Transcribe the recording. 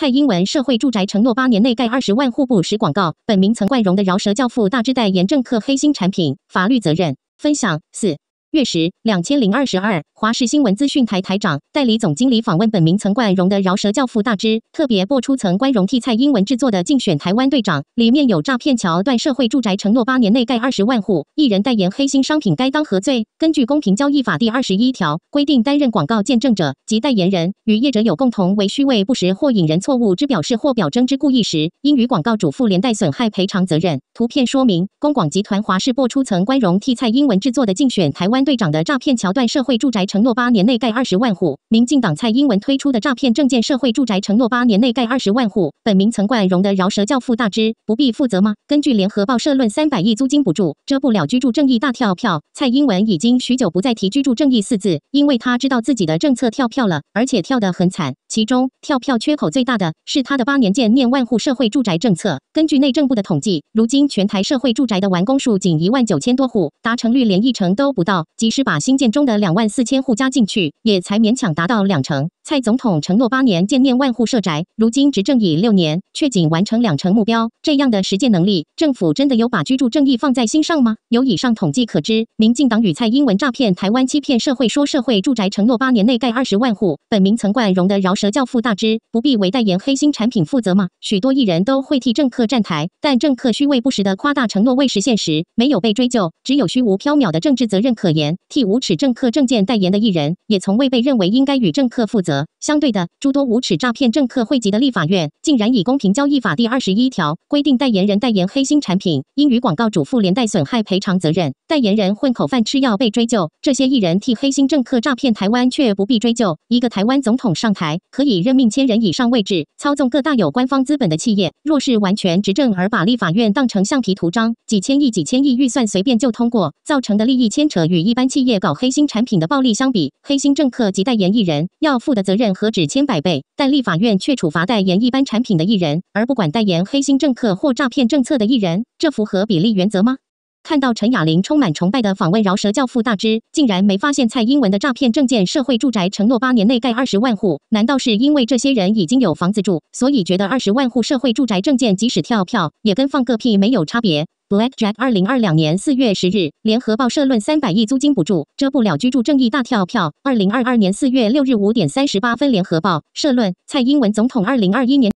蔡英文社会住宅承诺八年内盖二十万户不实广告，本名曾冠荣的饶舌教父大之代言政客黑心产品，法律责任分享四。月十两千零二十二，华视新闻资讯台台长代理总经理访问本名曾冠荣的饶舌教父大支，特别播出曾冠荣替蔡英文制作的竞选台湾队长，里面有诈骗桥段，社会住宅承诺八年内盖二十万户，一人代言黑心商品该当何罪？根据公平交易法第二十一条规定，担任广告见证者及代言人与业者有共同为虚伪不实或引人错误之表示或表征之故意时，应与广告主负连带损害赔偿责任。图片说明：公广集团华视播出曾冠荣替蔡英文制作的竞选台湾。队长的诈骗桥段：社会住宅承诺八年内盖二十万户。民进党蔡英文推出的诈骗证件，社会住宅承诺八年内盖二十万户。本名曾冠荣的饶舌教父大枝不必负责吗？根据联合报社论，三百亿租金补助遮不了居住正义大跳票。蔡英文已经许久不再提居住正义四字，因为他知道自己的政策跳票了，而且跳得很惨。其中跳票缺口最大的是他的八年建念万户社会住宅政策。根据内政部的统计，如今全台社会住宅的完工数仅一万九千多户，达成率连一成都不到。即使把新建中的两万四千户加进去，也才勉强达到两成。蔡总统承诺八年建面万户社宅，如今执政已六年，却仅完成两成目标。这样的实践能力，政府真的有把居住正义放在心上吗？由以上统计可知，民进党与蔡英文诈骗台湾、欺骗社会，说社会住宅承诺八年内盖二十万户。本名曾冠荣的饶舌教父大支，不必为代言黑心产品负责吗？许多艺人都会替政客站台，但政客虚伪不实的夸大承诺未实现时，没有被追究，只有虚无缥缈的政治责任可言。替无耻政客政见代言的艺人，也从未被认为应该与政客负责。相对的诸多无耻诈骗政客汇集的立法院，竟然以公平交易法第二十一条规定，代言人代言黑心产品应与广告主负连带损害赔偿责任，代言人混口饭吃要被追究。这些艺人替黑心政客诈骗台湾，却不必追究。一个台湾总统上台，可以任命千人以上位置，操纵各大有官方资本的企业。若是完全执政而把立法院当成橡皮图章，几千亿几千亿预算随便就通过，造成的利益牵扯与一般企业搞黑心产品的暴利相比，黑心政客及代言艺人要负的。责任何止千百倍，但立法院却处罚代言一般产品的艺人，而不管代言黑心政客或诈骗政策的艺人，这符合比例原则吗？看到陈雅玲充满崇拜的访问饶舌教父大芝，竟然没发现蔡英文的诈骗证件社会住宅承诺八年内盖二十万户，难道是因为这些人已经有房子住，所以觉得二十万户社会住宅证件即使跳票也跟放个屁没有差别？Blackjack 二零二两年四月十日，联合报社论：三百亿租金补助，遮不了居住正义大跳票。二零二二年四月六日五点三十八分，联合报社论：蔡英文总统二零二一年。